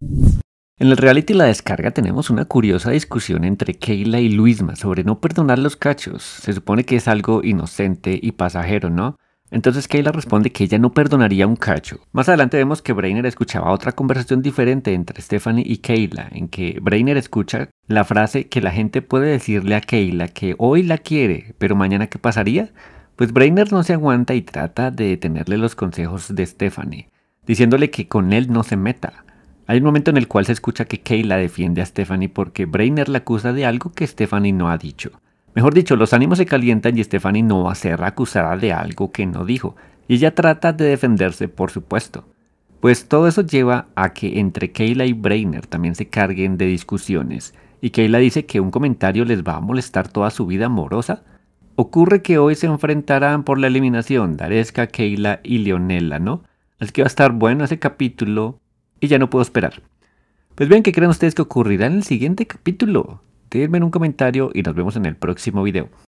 En el reality La Descarga tenemos una curiosa discusión entre Keila y Luisma sobre no perdonar los cachos. Se supone que es algo inocente y pasajero, ¿no? Entonces Keila responde que ella no perdonaría un cacho. Más adelante vemos que Brainer escuchaba otra conversación diferente entre Stephanie y Keila, en que Brainer escucha la frase que la gente puede decirle a Keila que hoy la quiere, pero mañana qué pasaría? Pues Brainer no se aguanta y trata de detenerle los consejos de Stephanie, diciéndole que con él no se meta hay un momento en el cual se escucha que Kayla defiende a Stephanie porque Brainer la acusa de algo que Stephanie no ha dicho. Mejor dicho, los ánimos se calientan y Stephanie no va a ser acusada de algo que no dijo, y ella trata de defenderse, por supuesto. Pues todo eso lleva a que entre Kayla y Brainer también se carguen de discusiones, y Kayla dice que un comentario les va a molestar toda su vida amorosa. Ocurre que hoy se enfrentarán por la eliminación Daresca, Kayla y Leonela, ¿no? Así que va a estar bueno ese capítulo y ya no puedo esperar. Pues vean qué creen ustedes que ocurrirá en el siguiente capítulo. Déjenme en un comentario y nos vemos en el próximo video.